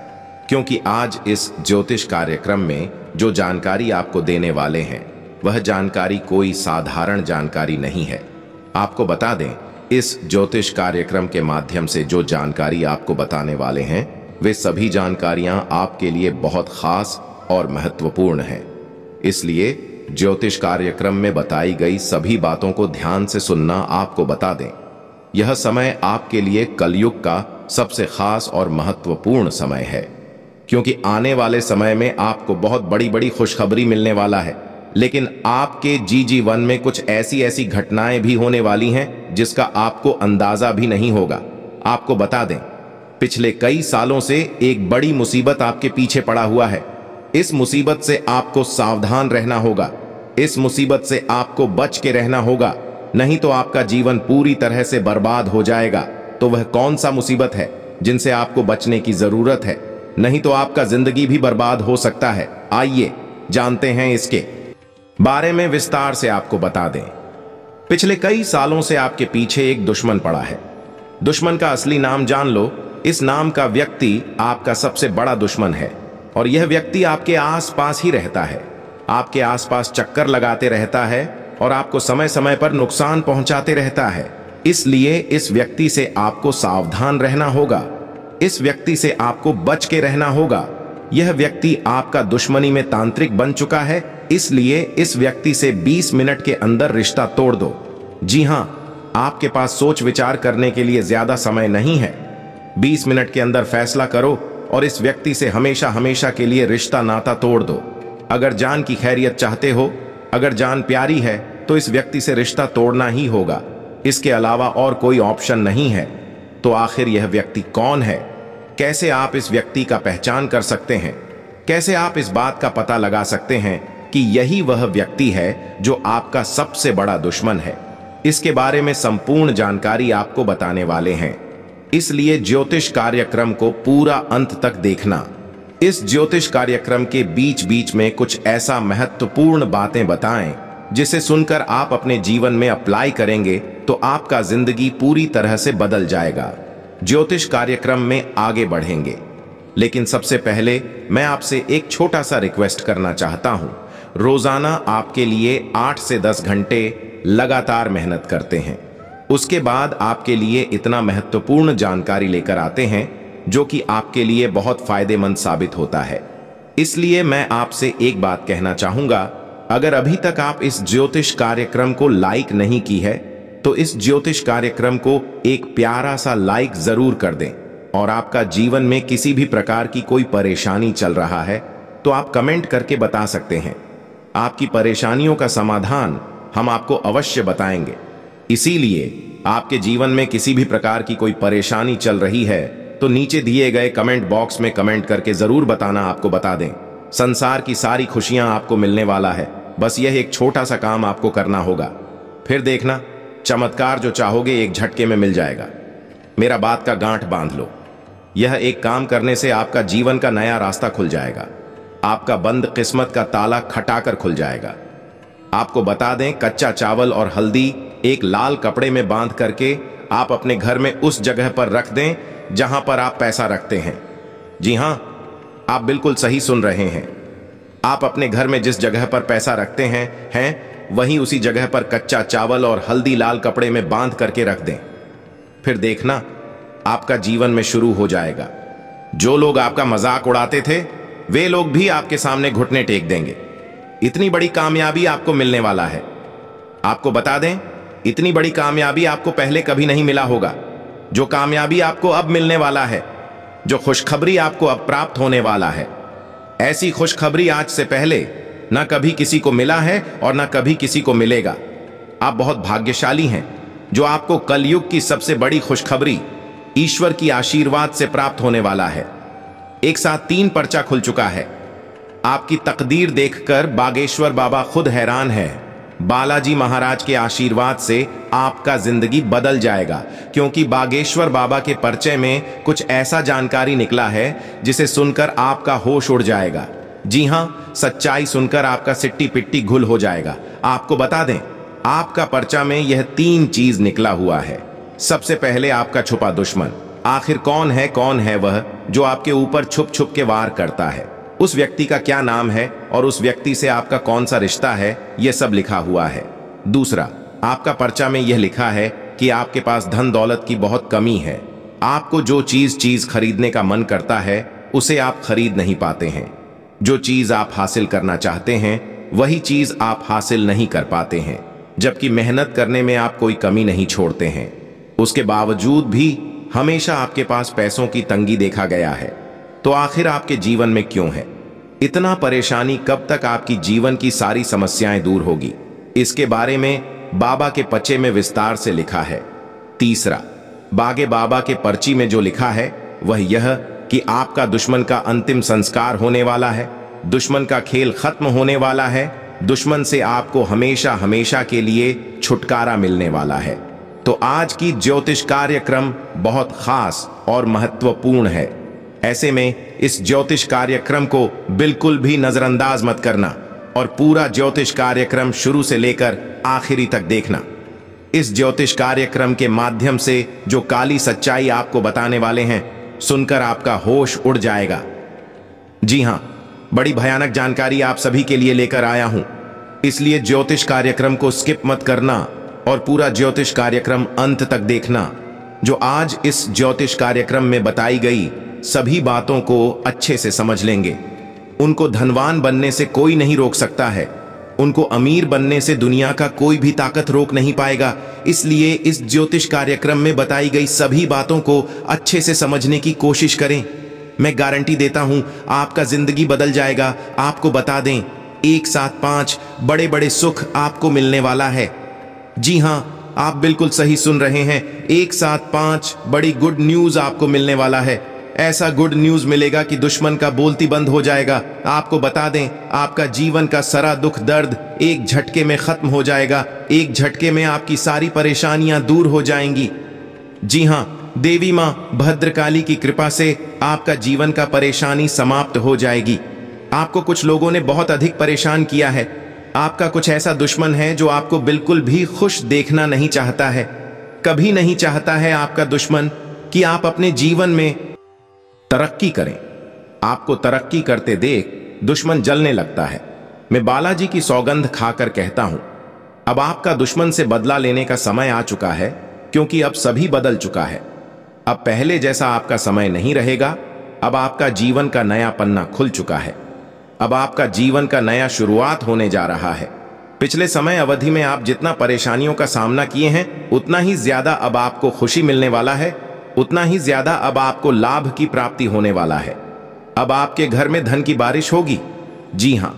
Speaker 1: क्योंकि आज इस ज्योतिष कार्यक्रम में जो जानकारी आपको देने वाले हैं वह जानकारी कोई साधारण जानकारी नहीं है आपको बता दें इस ज्योतिष कार्यक्रम के माध्यम से जो जानकारी आपको बताने वाले हैं वे सभी जानकारियां आपके लिए बहुत खास और महत्वपूर्ण हैं इसलिए ज्योतिष कार्यक्रम में बताई गई सभी बातों को ध्यान से सुनना आपको बता दें यह समय आपके लिए कलयुग का सबसे खास और महत्वपूर्ण समय है क्योंकि आने वाले समय में आपको बहुत बड़ी बड़ी खुशखबरी मिलने वाला है लेकिन आपके जी जी वन में कुछ ऐसी ऐसी घटनाएं भी होने वाली हैं जिसका आपको अंदाजा भी नहीं होगा आपको बता दें पिछले कई सालों से एक बड़ी मुसीबत आपके पीछे पड़ा हुआ है इस मुसीबत से आपको सावधान रहना होगा इस मुसीबत से आपको बच के रहना होगा नहीं तो आपका जीवन पूरी तरह से बर्बाद हो जाएगा तो वह कौन सा मुसीबत है जिनसे आपको बचने की जरूरत है नहीं तो आपका जिंदगी भी बर्बाद हो सकता है आइए जानते हैं इसके बारे में विस्तार से आपको बता दें पिछले कई सालों से आपके पीछे एक दुश्मन पड़ा है दुश्मन का असली नाम जान लो इस नाम का व्यक्ति आपका सबसे बड़ा दुश्मन है और यह व्यक्ति आपके आसपास ही रहता है आपके आसपास चक्कर लगाते रहता है और आपको समय समय पर नुकसान पहुंचाते रहता है इसलिए इस व्यक्ति से आपको सावधान रहना होगा इस व्यक्ति से आपको बच के रहना होगा यह व्यक्ति आपका दुश्मनी में तांत्रिक बन चुका है इसलिए इस व्यक्ति से 20 मिनट के अंदर रिश्ता तोड़ दो जी हाँ आपके पास सोच विचार करने के लिए ज्यादा समय नहीं है 20 मिनट के अंदर फैसला करो और इस व्यक्ति से हमेशा हमेशा के लिए रिश्ता नाता तोड़ दो अगर जान की खैरियत चाहते हो अगर जान प्यारी है तो इस व्यक्ति से रिश्ता तोड़ना ही होगा इसके अलावा और कोई ऑप्शन नहीं है तो आखिर यह व्यक्ति कौन है कैसे आप इस व्यक्ति का पहचान कर सकते हैं कैसे आप इस बात का पता लगा सकते हैं कि यही वह व्यक्ति है जो आपका सबसे बड़ा दुश्मन है इसके बारे में संपूर्ण जानकारी आपको बताने वाले हैं इसलिए ज्योतिष कार्यक्रम को पूरा अंत तक देखना इस ज्योतिष कार्यक्रम के बीच बीच में कुछ ऐसा महत्वपूर्ण बातें बताएं जिसे सुनकर आप अपने जीवन में अप्लाई करेंगे तो आपका जिंदगी पूरी तरह से बदल जाएगा ज्योतिष कार्यक्रम में आगे बढ़ेंगे लेकिन सबसे पहले मैं आपसे एक छोटा सा रिक्वेस्ट करना चाहता हूं रोजाना आपके लिए आठ से दस घंटे लगातार मेहनत करते हैं उसके बाद आपके लिए इतना महत्वपूर्ण जानकारी लेकर आते हैं जो कि आपके लिए बहुत फायदेमंद साबित होता है इसलिए मैं आपसे एक बात कहना चाहूंगा अगर अभी तक आप इस ज्योतिष कार्यक्रम को लाइक नहीं की है तो इस ज्योतिष कार्यक्रम को एक प्यारा सा लाइक जरूर कर दें और आपका जीवन में किसी भी प्रकार की कोई परेशानी चल रहा है तो आप कमेंट करके बता सकते हैं आपकी परेशानियों का समाधान हम आपको अवश्य बताएंगे इसीलिए आपके जीवन में किसी भी प्रकार की कोई परेशानी चल रही है तो नीचे दिए गए कमेंट बॉक्स में कमेंट करके जरूर बताना आपको बता दें संसार की सारी खुशियां आपको मिलने वाला है बस यह एक छोटा सा काम आपको करना होगा फिर देखना चमत्कार जो चाहोगे एक झटके में मिल जाएगा मेरा बात का गांठ बांध लो यह एक काम करने से आपका जीवन का नया रास्ता खुल जाएगा आपका बंद किस्मत का ताला खटाकर खुल जाएगा आपको बता दें कच्चा चावल और हल्दी एक लाल कपड़े में बांध करके आप अपने घर में उस जगह पर रख दें जहां पर आप पैसा रखते हैं जी हां आप बिल्कुल सही सुन रहे हैं आप अपने घर में जिस जगह पर पैसा रखते हैं हैं वहीं उसी जगह पर कच्चा चावल और हल्दी लाल कपड़े में बांध करके रख दें फिर देखना आपका जीवन में शुरू हो जाएगा जो लोग आपका मजाक उड़ाते थे वे लोग भी आपके सामने घुटने टेक देंगे इतनी बड़ी कामयाबी आपको मिलने वाला है आपको बता दें इतनी बड़ी कामयाबी आपको पहले कभी नहीं मिला होगा जो कामयाबी आपको अब मिलने वाला है जो खुशखबरी आपको अब प्राप्त होने वाला है ऐसी खुशखबरी आज से पहले ना कभी किसी को मिला है और ना कभी किसी को मिलेगा आप बहुत भाग्यशाली हैं जो आपको कलयुग की सबसे बड़ी खुशखबरी ईश्वर की आशीर्वाद से प्राप्त होने वाला है एक साथ तीन पर्चा खुल चुका है आपकी तकदीर देखकर बागेश्वर बाबा खुद हैरान है बालाजी महाराज के आशीर्वाद से आपका जिंदगी बदल जाएगा क्योंकि बागेश्वर बाबा के पर्चे में कुछ ऐसा जानकारी निकला है जिसे सुनकर आपका होश उड़ जाएगा जी हां सच्चाई सुनकर आपका सिट्टी पिट्टी घुल हो जाएगा आपको बता दें आपका पर्चा में यह तीन चीज निकला हुआ है सबसे पहले आपका छुपा दुश्मन आखिर कौन है कौन है वह जो आपके ऊपर छुप छुप के वार करता है उस व्यक्ति का क्या नाम है और उस व्यक्ति से आपका कौन सा रिश्ता है यह सब लिखा हुआ है दूसरा आपका पर्चा में यह लिखा है कि आपके पास धन दौलत की बहुत कमी है आपको जो चीज चीज खरीदने का मन करता है उसे आप खरीद नहीं पाते हैं जो चीज़ आप हासिल करना चाहते हैं वही चीज़ आप हासिल नहीं कर पाते हैं जबकि मेहनत करने में आप कोई कमी नहीं छोड़ते हैं उसके बावजूद भी हमेशा आपके पास पैसों की तंगी देखा गया है तो आखिर आपके जीवन में क्यों है इतना परेशानी कब तक आपकी जीवन की सारी समस्याएं दूर होगी इसके बारे में बाबा के पचे में विस्तार से लिखा है तीसरा बागे बाबा के पर्ची में जो लिखा है वह यह कि आपका दुश्मन का अंतिम संस्कार होने वाला है दुश्मन का खेल खत्म होने वाला है दुश्मन से आपको हमेशा हमेशा के लिए छुटकारा मिलने वाला है तो आज की ज्योतिष कार्यक्रम बहुत खास और महत्वपूर्ण है ऐसे में इस ज्योतिष कार्यक्रम को बिल्कुल भी नजरअंदाज मत करना और पूरा ज्योतिष कार्यक्रम शुरू से लेकर आखिरी तक देखना इस ज्योतिष कार्यक्रम के माध्यम से जो काली सच्चाई आपको बताने वाले हैं सुनकर आपका होश उड़ जाएगा जी हां बड़ी भयानक जानकारी आप सभी के लिए लेकर आया हूं इसलिए ज्योतिष कार्यक्रम को स्किप मत करना और पूरा ज्योतिष कार्यक्रम अंत तक देखना जो आज इस ज्योतिष कार्यक्रम में बताई गई सभी बातों को अच्छे से समझ लेंगे उनको धनवान बनने से कोई नहीं रोक सकता है उनको अमीर बनने से दुनिया का कोई भी ताकत रोक नहीं पाएगा इसलिए इस ज्योतिष कार्यक्रम में बताई गई सभी बातों को अच्छे से समझने की कोशिश करें मैं गारंटी देता हूं आपका जिंदगी बदल जाएगा आपको बता दें एक साथ पांच बड़े बड़े सुख आपको मिलने वाला है जी हाँ आप बिल्कुल सही सुन रहे हैं एक साथ पांच बड़ी गुड न्यूज आपको मिलने वाला है ऐसा गुड न्यूज मिलेगा कि दुश्मन का बोलती बंद हो जाएगा आपको बता दें आपका जीवन का सरा दुख दर्द एक झटके में खत्म हो जाएगा एक झटके में आपकी सारी परेशानियां दूर हो जाएंगी जी हाँ देवी माँ भद्रकाली की कृपा से आपका जीवन का परेशानी समाप्त हो जाएगी आपको कुछ लोगों ने बहुत अधिक परेशान किया है आपका कुछ ऐसा दुश्मन है जो आपको बिल्कुल भी खुश देखना नहीं चाहता है कभी नहीं चाहता है आपका दुश्मन कि आप अपने जीवन में तरक्की करें आपको तरक्की करते देख दुश्मन जलने लगता है मैं बालाजी की सौगंध खाकर कहता हूं अब आपका दुश्मन से बदला लेने का समय आ चुका है क्योंकि अब सभी बदल चुका है अब पहले जैसा आपका समय नहीं रहेगा अब आपका जीवन का नया पन्ना खुल चुका है अब आपका जीवन का नया शुरुआत होने जा रहा है पिछले समय अवधि में आप जितना परेशानियों का सामना किए हैं उतना ही ज्यादा अब आपको खुशी मिलने वाला है उतना ही ज्यादा अब आपको लाभ की प्राप्ति होने वाला है अब आपके घर में धन की बारिश होगी जी हां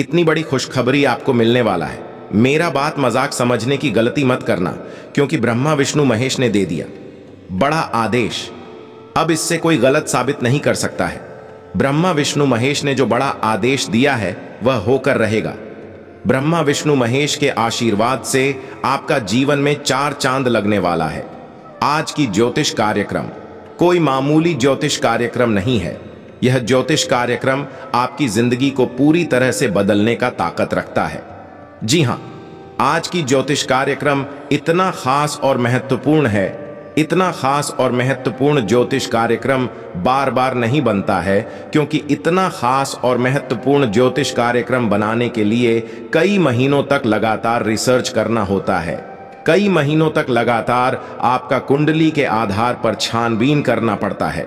Speaker 1: इतनी बड़ी खुशखबरी आपको मिलने वाला है मेरा बात मजाक समझने की गलती मत करना क्योंकि ब्रह्मा विष्णु महेश ने दे दिया बड़ा आदेश अब इससे कोई गलत साबित नहीं कर सकता है ब्रह्मा विष्णु महेश ने जो बड़ा आदेश दिया है वह होकर रहेगा ब्रह्मा विष्णु महेश के आशीर्वाद से आपका जीवन में चार चांद लगने वाला है आज की ज्योतिष कार्यक्रम कोई मामूली ज्योतिष कार्यक्रम नहीं है यह ज्योतिष कार्यक्रम आपकी जिंदगी को पूरी तरह से बदलने का ताकत रखता है जी हां आज की ज्योतिष कार्यक्रम इतना खास और महत्वपूर्ण है इतना खास और महत्वपूर्ण ज्योतिष कार्यक्रम बार बार नहीं बनता है क्योंकि इतना खास और महत्वपूर्ण ज्योतिष कार्यक्रम बनाने के लिए कई महीनों तक लगातार रिसर्च करना होता है कई महीनों तक लगातार आपका कुंडली के आधार पर छानबीन करना पड़ता है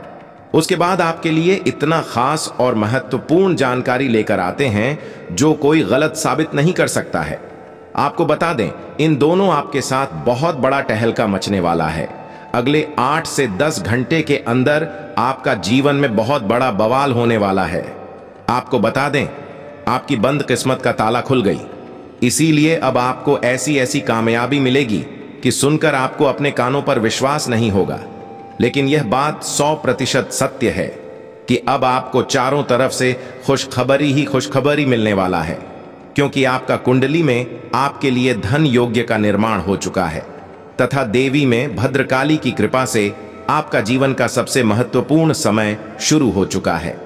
Speaker 1: उसके बाद आपके लिए इतना खास और महत्वपूर्ण जानकारी लेकर आते हैं जो कोई गलत साबित नहीं कर सकता है आपको बता दें इन दोनों आपके साथ बहुत बड़ा टहलका मचने वाला है अगले आठ से दस घंटे के अंदर आपका जीवन में बहुत बड़ा बवाल होने वाला है आपको बता दें आपकी बंद किस्मत का ताला खुल गई इसीलिए अब आपको ऐसी ऐसी कामयाबी मिलेगी कि सुनकर आपको अपने कानों पर विश्वास नहीं होगा लेकिन यह बात सौ प्रतिशत सत्य है कि अब आपको चारों तरफ से खुशखबरी ही खुशखबरी मिलने वाला है क्योंकि आपका कुंडली में आपके लिए धन योग्य का निर्माण हो चुका है तथा देवी में भद्रकाली की कृपा से आपका जीवन का सबसे महत्वपूर्ण समय शुरू हो चुका है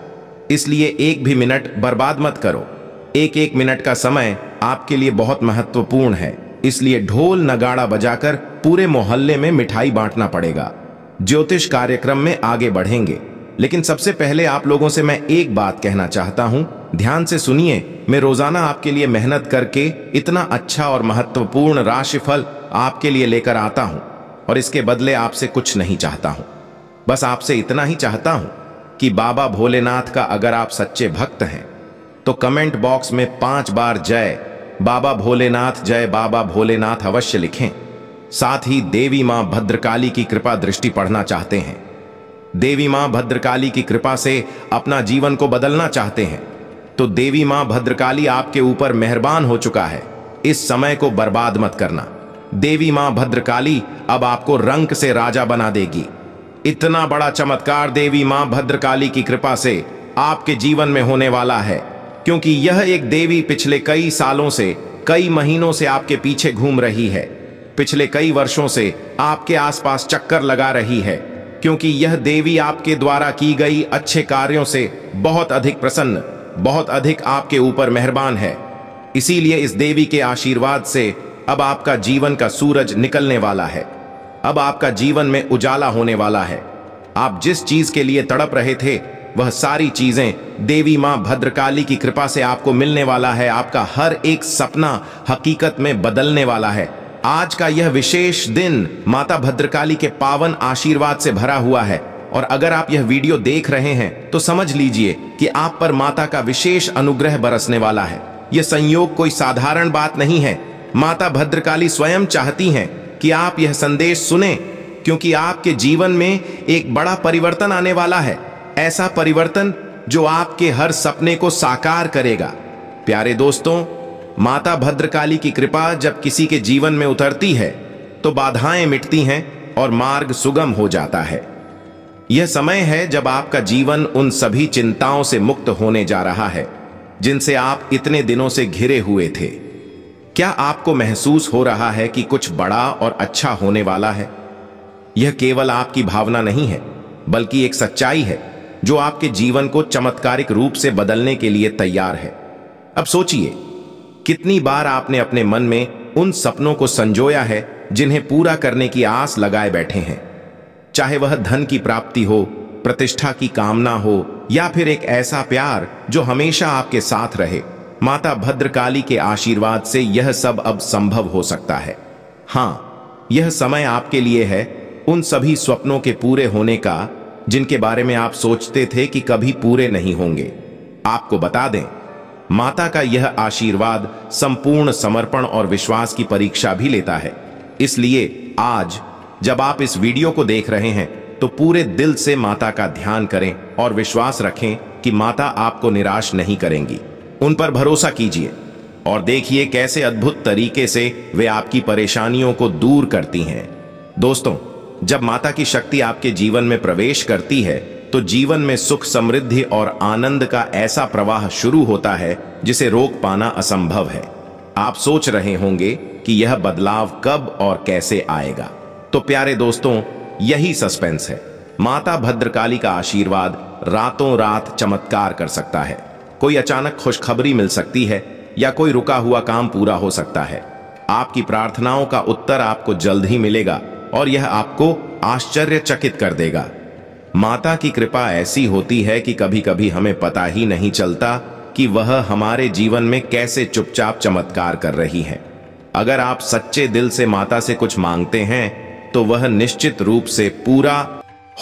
Speaker 1: इसलिए एक भी मिनट बर्बाद मत करो एक एक मिनट का समय आपके लिए बहुत महत्वपूर्ण है इसलिए ढोल नगाड़ा बजाकर पूरे मोहल्ले में मिठाई बांटना पड़ेगा ज्योतिष कार्यक्रम में आगे बढ़ेंगे लेकिन सबसे पहले आप लोगों से मैं एक बात कहना चाहता हूं ध्यान से सुनिए मैं रोजाना आपके लिए मेहनत करके इतना अच्छा और महत्वपूर्ण राशिफल आपके लिए लेकर आता हूं और इसके बदले आपसे कुछ नहीं चाहता हूं बस आपसे इतना ही चाहता हूं कि बाबा भोलेनाथ का अगर आप सच्चे भक्त हैं तो कमेंट बॉक्स में पांच बार जय बाबा भोलेनाथ जय बाबा भोलेनाथ अवश्य लिखें साथ ही देवी मां भद्रकाली की कृपा दृष्टि पढ़ना चाहते हैं देवी मां भद्रकाली की कृपा से अपना जीवन को बदलना चाहते हैं तो देवी मां भद्रकाली आपके ऊपर मेहरबान हो चुका है इस समय को बर्बाद मत करना देवी मां भद्रकाली अब आपको रंक से राजा बना देगी इतना बड़ा चमत्कार देवी मां भद्रकाली की कृपा से आपके जीवन में होने वाला है क्योंकि यह एक देवी पिछले कई सालों से कई महीनों से आपके पीछे घूम रही है पिछले कई वर्षों से आपके आसपास चक्कर लगा रही है क्योंकि यह देवी आपके द्वारा की गई अच्छे कार्यों से बहुत अधिक प्रसन्न बहुत अधिक आपके ऊपर मेहरबान है इसीलिए इस देवी के आशीर्वाद से अब आपका जीवन का सूरज निकलने वाला है अब आपका जीवन में उजाला होने वाला है आप जिस चीज के लिए तड़प रहे थे वह सारी चीजें देवी मां भद्रकाली की कृपा से आपको मिलने वाला है आपका हर एक सपना हकीकत में बदलने वाला है आज का यह विशेष दिन माता भद्रकाली के पावन आशीर्वाद से भरा हुआ है और अगर आप यह वीडियो देख रहे हैं तो समझ लीजिए कि आप पर माता का विशेष अनुग्रह बरसने वाला है यह संयोग कोई साधारण बात नहीं है माता भद्रकाली स्वयं चाहती हैं कि आप यह संदेश सुने क्योंकि आपके जीवन में एक बड़ा परिवर्तन आने वाला है ऐसा परिवर्तन जो आपके हर सपने को साकार करेगा प्यारे दोस्तों माता भद्रकाली की कृपा जब किसी के जीवन में उतरती है तो बाधाएं मिटती हैं और मार्ग सुगम हो जाता है यह समय है जब आपका जीवन उन सभी चिंताओं से मुक्त होने जा रहा है जिनसे आप इतने दिनों से घिरे हुए थे क्या आपको महसूस हो रहा है कि कुछ बड़ा और अच्छा होने वाला है यह केवल आपकी भावना नहीं है बल्कि एक सच्चाई है जो आपके जीवन को चमत्कारिक रूप से बदलने के लिए तैयार है अब सोचिए कितनी बार आपने अपने मन में उन सपनों को संजोया है जिन्हें पूरा करने की आस लगाए बैठे हैं चाहे वह धन की प्राप्ति हो प्रतिष्ठा की कामना हो या फिर एक ऐसा प्यार जो हमेशा आपके साथ रहे माता भद्रकाली के आशीर्वाद से यह सब अब संभव हो सकता है हाँ यह समय आपके लिए है उन सभी स्वप्नों के पूरे होने का जिनके बारे में आप सोचते थे कि कभी पूरे नहीं होंगे आपको बता दें माता का यह आशीर्वाद संपूर्ण समर्पण और विश्वास की परीक्षा भी लेता है इसलिए आज जब आप इस वीडियो को देख रहे हैं तो पूरे दिल से माता का ध्यान करें और विश्वास रखें कि माता आपको निराश नहीं करेंगी उन पर भरोसा कीजिए और देखिए कैसे अद्भुत तरीके से वे आपकी परेशानियों को दूर करती हैं दोस्तों जब माता की शक्ति आपके जीवन में प्रवेश करती है तो जीवन में सुख समृद्धि और आनंद का ऐसा प्रवाह शुरू होता है जिसे रोक पाना असंभव है आप सोच रहे होंगे कि यह बदलाव कब और कैसे आएगा तो प्यारे दोस्तों यही सस्पेंस है माता भद्रकाली का आशीर्वाद रातों रात चमत्कार कर सकता है कोई अचानक खुशखबरी मिल सकती है या कोई रुका हुआ काम पूरा हो सकता है आपकी प्रार्थनाओं का उत्तर आपको जल्द ही मिलेगा और यह आपको आश्चर्यचकित कर देगा माता की कृपा ऐसी होती है कि कभी कभी हमें पता ही नहीं चलता कि वह हमारे जीवन में कैसे चुपचाप चमत्कार कर रही है अगर आप सच्चे दिल से माता से कुछ मांगते हैं तो वह निश्चित रूप से पूरा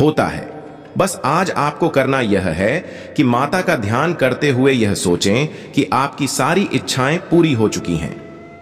Speaker 1: होता है बस आज आपको करना यह है कि माता का ध्यान करते हुए यह सोचें कि आपकी सारी इच्छाएं पूरी हो चुकी हैं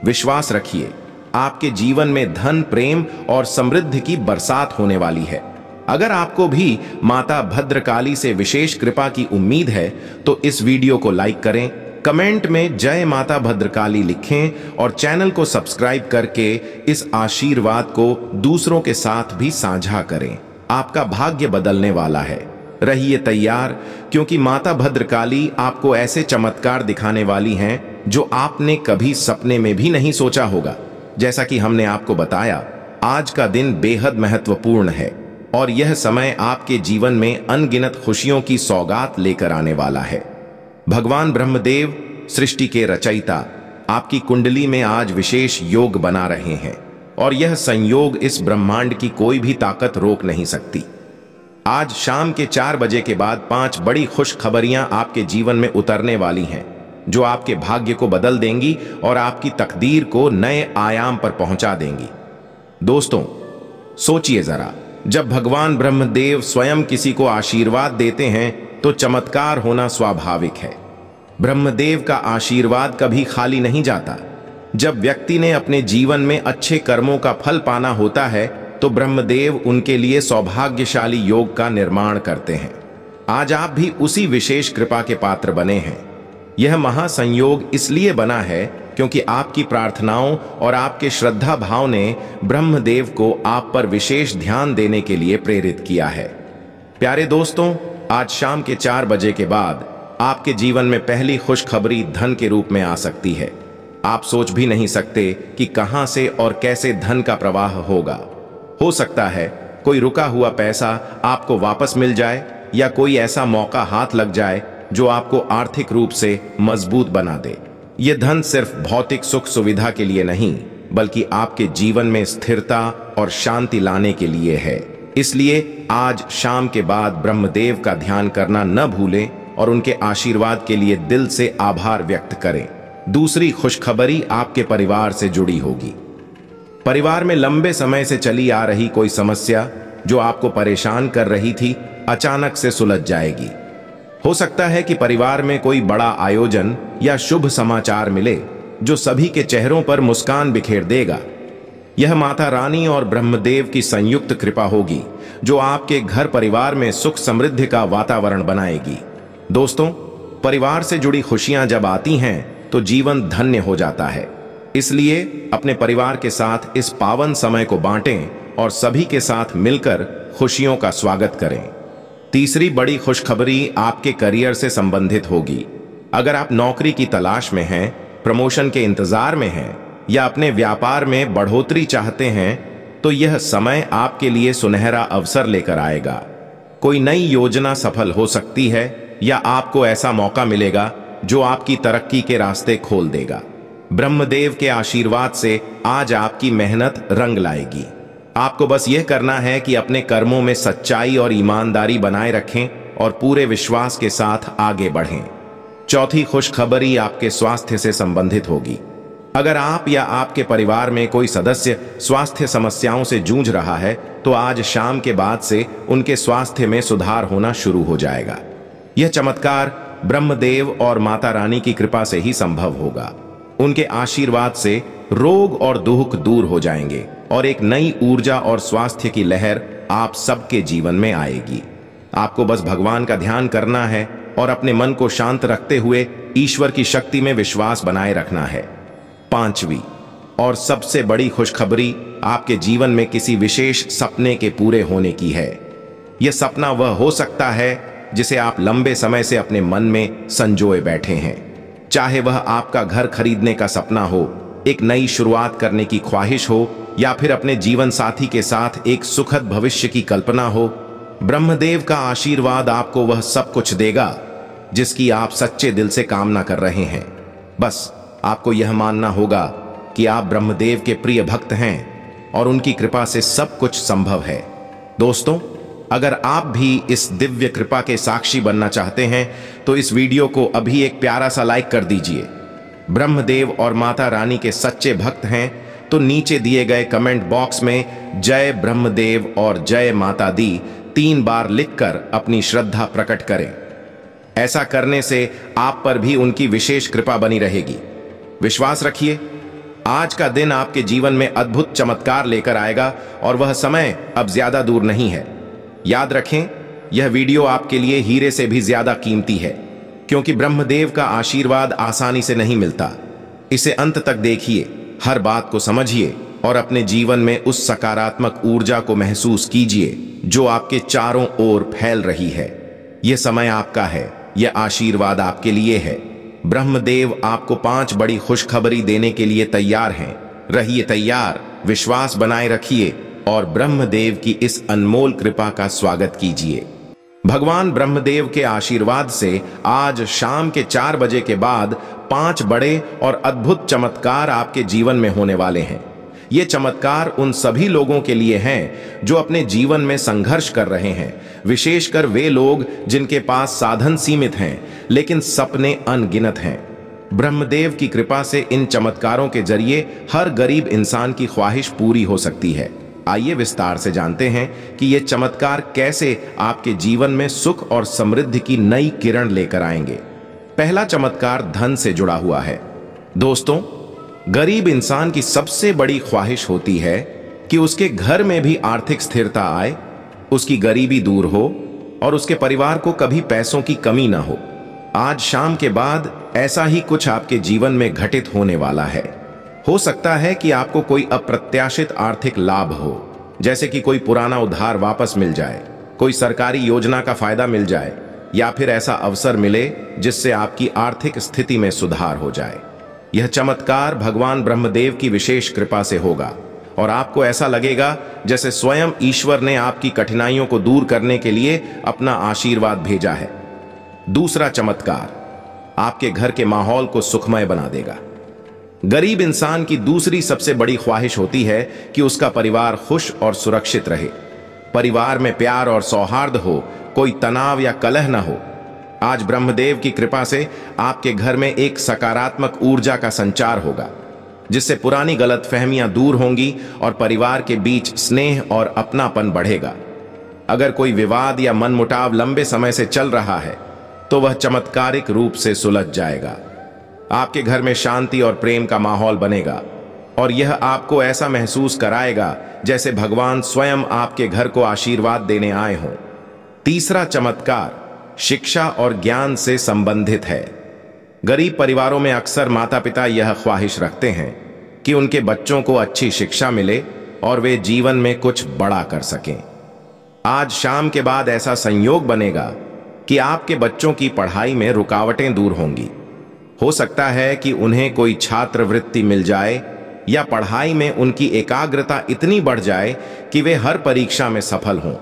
Speaker 1: विश्वास रखिए आपके जीवन में धन प्रेम और समृद्धि की बरसात होने वाली है अगर आपको भी माता भद्रकाली से विशेष कृपा की उम्मीद है तो इस वीडियो को लाइक करें कमेंट में जय माता भद्रकाली लिखें और चैनल को सब्सक्राइब करके इस आशीर्वाद को दूसरों के साथ भी साझा करें आपका भाग्य बदलने वाला है रहिए तैयार क्योंकि माता भद्रकाली आपको ऐसे चमत्कार दिखाने वाली हैं जो आपने कभी सपने में भी नहीं सोचा होगा जैसा कि हमने आपको बताया आज का दिन बेहद महत्वपूर्ण है और यह समय आपके जीवन में अनगिनत खुशियों की सौगात लेकर आने वाला है भगवान ब्रह्मदेव सृष्टि के रचयिता आपकी कुंडली में आज विशेष योग बना रहे हैं और यह संयोग इस ब्रह्मांड की कोई भी ताकत रोक नहीं सकती आज शाम के चार बजे के बाद पांच बड़ी खुशखबरियां आपके जीवन में उतरने वाली हैं जो आपके भाग्य को बदल देंगी और आपकी तकदीर को नए आयाम पर पहुंचा देंगी दोस्तों सोचिए जरा जब भगवान ब्रह्मदेव स्वयं किसी को आशीर्वाद देते हैं तो चमत्कार होना स्वाभाविक है ब्रह्मदेव का आशीर्वाद कभी खाली नहीं जाता जब व्यक्ति ने अपने जीवन में अच्छे कर्मों का फल पाना होता है तो ब्रह्मदेव उनके लिए सौभाग्यशाली योग का निर्माण करते हैं आज आप भी उसी विशेष कृपा के पात्र बने हैं यह महासंयोग इसलिए बना है क्योंकि आपकी प्रार्थनाओं और आपके श्रद्धा भाव ने ब्रह्मदेव को आप पर विशेष ध्यान देने के लिए प्रेरित किया है प्यारे दोस्तों आज शाम के चार बजे के बाद आपके जीवन में पहली खुशखबरी धन के रूप में आ सकती है आप सोच भी नहीं सकते कि कहां से और कैसे धन का प्रवाह होगा हो सकता है कोई रुका हुआ पैसा आपको वापस मिल जाए या कोई ऐसा मौका हाथ लग जाए जो आपको आर्थिक रूप से मजबूत बना दे ये धन सिर्फ भौतिक सुख सुविधा के लिए नहीं बल्कि आपके जीवन में स्थिरता और शांति लाने के लिए है इसलिए आज शाम के बाद ब्रह्मदेव का ध्यान करना न भूलें और उनके आशीर्वाद के लिए दिल से आभार व्यक्त करें दूसरी खुशखबरी आपके परिवार से जुड़ी होगी परिवार में लंबे समय से चली आ रही कोई समस्या जो आपको परेशान कर रही थी अचानक से सुलझ जाएगी हो सकता है कि परिवार में कोई बड़ा आयोजन या शुभ समाचार मिले जो सभी के चेहरों पर मुस्कान बिखेर देगा यह माता रानी और ब्रह्मदेव की संयुक्त कृपा होगी जो आपके घर परिवार में सुख समृद्धि का वातावरण बनाएगी दोस्तों परिवार से जुड़ी खुशियां जब आती हैं तो जीवन धन्य हो जाता है इसलिए अपने परिवार के साथ इस पावन समय को बांटें और सभी के साथ मिलकर खुशियों का स्वागत करें तीसरी बड़ी खुशखबरी आपके करियर से संबंधित होगी अगर आप नौकरी की तलाश में हैं प्रमोशन के इंतजार में हैं या अपने व्यापार में बढ़ोतरी चाहते हैं तो यह समय आपके लिए सुनहरा अवसर लेकर आएगा कोई नई योजना सफल हो सकती है या आपको ऐसा मौका मिलेगा जो आपकी तरक्की के रास्ते खोल देगा ब्रह्मदेव के आशीर्वाद से आज आपकी मेहनत रंग लाएगी आपको बस यह करना है कि अपने कर्मों में सच्चाई और ईमानदारी बनाए रखें और पूरे विश्वास के साथ आगे बढ़ें चौथी खुशखबरी आपके स्वास्थ्य से संबंधित होगी अगर आप या आपके परिवार में कोई सदस्य स्वास्थ्य समस्याओं से जूझ रहा है तो आज शाम के बाद से उनके स्वास्थ्य में सुधार होना शुरू हो जाएगा यह चमत्कार ब्रह्मदेव और माता रानी की कृपा से ही संभव होगा उनके आशीर्वाद से रोग और दुख दूर हो जाएंगे और एक नई ऊर्जा और स्वास्थ्य की लहर आप सबके जीवन में आएगी आपको बस भगवान का ध्यान करना है और अपने मन को शांत रखते हुए ईश्वर की शक्ति में विश्वास बनाए रखना है पांचवी और सबसे बड़ी खुशखबरी आपके जीवन में किसी विशेष सपने के पूरे होने की है यह सपना वह हो सकता है जिसे आप लंबे समय से अपने मन में संजोए बैठे हैं चाहे वह आपका घर खरीदने का सपना हो एक नई शुरुआत करने की ख्वाहिश हो या फिर अपने जीवन साथी के साथ एक सुखद भविष्य की कल्पना हो ब्रह्मदेव का आशीर्वाद आपको वह सब कुछ देगा जिसकी आप सच्चे दिल से कामना कर रहे हैं बस आपको यह मानना होगा कि आप ब्रह्मदेव के प्रिय भक्त हैं और उनकी कृपा से सब कुछ संभव है दोस्तों अगर आप भी इस दिव्य कृपा के साक्षी बनना चाहते हैं तो इस वीडियो को अभी एक प्यारा सा लाइक कर दीजिए ब्रह्मदेव और माता रानी के सच्चे भक्त हैं तो नीचे दिए गए कमेंट बॉक्स में जय ब्रह्मदेव और जय माता दी तीन बार लिखकर अपनी श्रद्धा प्रकट करें ऐसा करने से आप पर भी उनकी विशेष कृपा बनी रहेगी विश्वास रखिए आज का दिन आपके जीवन में अद्भुत चमत्कार लेकर आएगा और वह समय अब ज्यादा दूर नहीं है याद रखें यह वीडियो आपके लिए हीरे से भी ज्यादा कीमती है क्योंकि ब्रह्मदेव का आशीर्वाद आसानी से नहीं मिलता इसे अंत तक देखिए हर बात को समझिए और अपने जीवन में उस सकारात्मक ऊर्जा को महसूस कीजिए जो आपके चारों ओर फैल रही है यह समय आपका है यह आशीर्वाद आपके लिए है ब्रह्मदेव आपको पांच बड़ी खुशखबरी देने के लिए तैयार हैं रहिए तैयार विश्वास बनाए रखिए और ब्रह्मदेव की इस अनमोल कृपा का स्वागत कीजिए भगवान ब्रह्मदेव के आशीर्वाद से आज शाम के चार बजे के बाद पांच बड़े और अद्भुत चमत्कार आपके जीवन में होने वाले हैं ये चमत्कार उन सभी लोगों के लिए हैं जो अपने जीवन में संघर्ष कर रहे हैं विशेषकर वे लोग जिनके पास साधन सीमित हैं लेकिन सपने अनगिनत हैं ब्रह्मदेव की कृपा से इन चमत्कारों के जरिए हर गरीब इंसान की ख्वाहिश पूरी हो सकती है आइए विस्तार से जानते हैं कि ये चमत्कार कैसे आपके जीवन में सुख और समृद्धि की नई किरण लेकर आएंगे पहला चमत्कार धन से जुड़ा हुआ है दोस्तों गरीब इंसान की सबसे बड़ी ख्वाहिश होती है कि उसके घर में भी आर्थिक स्थिरता आए उसकी गरीबी दूर हो और उसके परिवार को कभी पैसों की कमी ना हो आज शाम के बाद ऐसा ही कुछ आपके जीवन में घटित होने वाला है हो सकता है कि आपको कोई अप्रत्याशित आर्थिक लाभ हो जैसे कि कोई पुराना उधार वापस मिल जाए कोई सरकारी योजना का फायदा मिल जाए या फिर ऐसा अवसर मिले जिससे आपकी आर्थिक स्थिति में सुधार हो जाए यह चमत्कार भगवान ब्रह्मदेव की विशेष कृपा से होगा और आपको ऐसा लगेगा जैसे स्वयं ईश्वर ने आपकी कठिनाइयों को दूर करने के लिए अपना आशीर्वाद भेजा है दूसरा चमत्कार आपके घर के माहौल को सुखमय बना देगा गरीब इंसान की दूसरी सबसे बड़ी ख्वाहिश होती है कि उसका परिवार खुश और सुरक्षित रहे परिवार में प्यार और सौहार्द हो कोई तनाव या कलह न हो आज ब्रह्मदेव की कृपा से आपके घर में एक सकारात्मक ऊर्जा का संचार होगा जिससे पुरानी गलत फहमियां दूर होंगी और परिवार के बीच स्नेह और अपनापन बढ़ेगा अगर कोई विवाद या मनमुटाव लंबे समय से चल रहा है तो वह चमत्कारिक रूप से सुलझ जाएगा आपके घर में शांति और प्रेम का माहौल बनेगा और यह आपको ऐसा महसूस कराएगा जैसे भगवान स्वयं आपके घर को आशीर्वाद देने आए हों तीसरा चमत्कार शिक्षा और ज्ञान से संबंधित है गरीब परिवारों में अक्सर माता पिता यह ख्वाहिश रखते हैं कि उनके बच्चों को अच्छी शिक्षा मिले और वे जीवन में कुछ बड़ा कर सकें आज शाम के बाद ऐसा संयोग बनेगा कि आपके बच्चों की पढ़ाई में रुकावटें दूर होंगी हो सकता है कि उन्हें कोई छात्रवृत्ति मिल जाए या पढ़ाई में उनकी एकाग्रता इतनी बढ़ जाए कि वे हर परीक्षा में सफल हों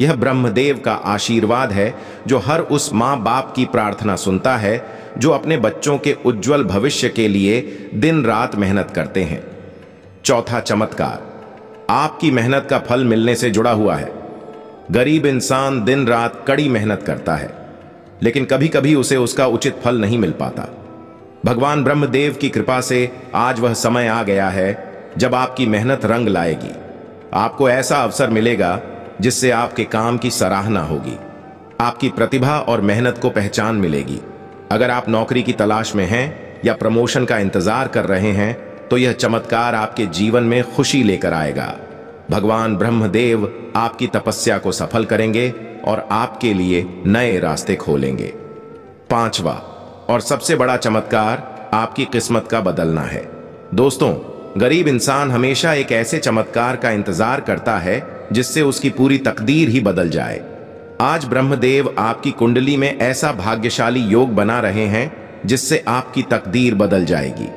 Speaker 1: यह ब्रह्मदेव का आशीर्वाद है जो हर उस माँ बाप की प्रार्थना सुनता है जो अपने बच्चों के उज्जवल भविष्य के लिए दिन रात मेहनत करते हैं चौथा चमत्कार आपकी मेहनत का फल मिलने से जुड़ा हुआ है गरीब इंसान दिन रात कड़ी मेहनत करता है लेकिन कभी कभी उसे उसका उचित फल नहीं मिल पाता भगवान ब्रह्मदेव की कृपा से आज वह समय आ गया है जब आपकी मेहनत रंग लाएगी आपको ऐसा अवसर मिलेगा जिससे आपके काम की सराहना होगी आपकी प्रतिभा और मेहनत को पहचान मिलेगी अगर आप नौकरी की तलाश में हैं या प्रमोशन का इंतजार कर रहे हैं तो यह चमत्कार आपके जीवन में खुशी लेकर आएगा भगवान ब्रह्मदेव आपकी तपस्या को सफल करेंगे और आपके लिए नए रास्ते खोलेंगे पांचवा और सबसे बड़ा चमत्कार आपकी किस्मत का बदलना है दोस्तों गरीब इंसान हमेशा एक ऐसे चमत्कार का इंतजार करता है जिससे उसकी पूरी तकदीर ही बदल जाए आज ब्रह्मदेव आपकी कुंडली में ऐसा भाग्यशाली योग बना रहे हैं जिससे आपकी तकदीर बदल जाएगी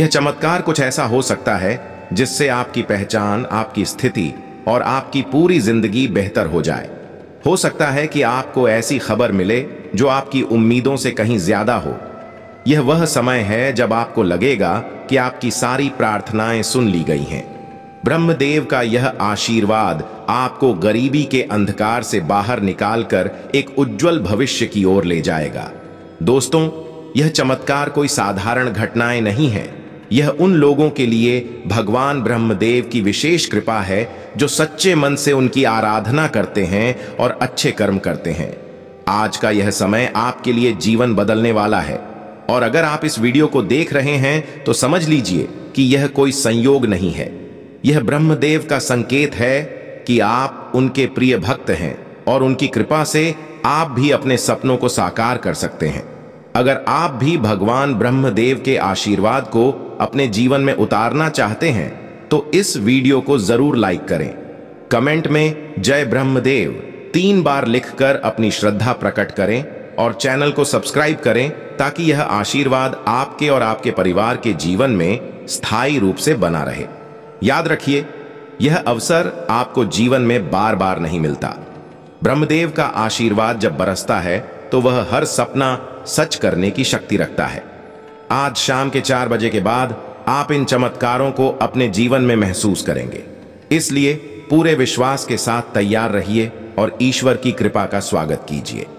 Speaker 1: यह चमत्कार कुछ ऐसा हो सकता है जिससे आपकी पहचान आपकी स्थिति और आपकी पूरी जिंदगी बेहतर हो जाए हो सकता है कि आपको ऐसी खबर मिले जो आपकी उम्मीदों से कहीं ज्यादा हो यह वह समय है जब आपको लगेगा कि आपकी सारी प्रार्थनाएं सुन ली गई हैं ब्रह्मदेव का यह आशीर्वाद आपको गरीबी के अंधकार से बाहर निकालकर एक उज्जवल भविष्य की ओर ले जाएगा दोस्तों यह चमत्कार कोई साधारण घटनाएं नहीं है यह उन लोगों के लिए भगवान ब्रह्मदेव की विशेष कृपा है जो सच्चे मन से उनकी आराधना करते हैं और अच्छे कर्म करते हैं आज का यह समय आपके लिए जीवन बदलने वाला है और अगर आप इस वीडियो को देख रहे हैं तो समझ लीजिए कि यह कोई संयोग नहीं है यह ब्रह्मदेव का संकेत है कि आप उनके प्रिय भक्त हैं और उनकी कृपा से आप भी अपने सपनों को साकार कर सकते हैं अगर आप भी भगवान ब्रह्मदेव के आशीर्वाद को अपने जीवन में उतारना चाहते हैं तो इस वीडियो को जरूर लाइक करें कमेंट में जय ब्रह्मदेव तीन बार लिखकर अपनी श्रद्धा प्रकट करें और चैनल को सब्सक्राइब करें ताकि यह आशीर्वाद आपके और आपके परिवार के जीवन में स्थायी रूप से बना रहे याद रखिए यह अवसर आपको जीवन में बार बार नहीं मिलता ब्रह्मदेव का आशीर्वाद जब बरसता है तो वह हर सपना सच करने की शक्ति रखता है आज शाम के चार बजे के बाद आप इन चमत्कारों को अपने जीवन में महसूस करेंगे इसलिए पूरे विश्वास के साथ तैयार रहिए और ईश्वर की कृपा का स्वागत कीजिए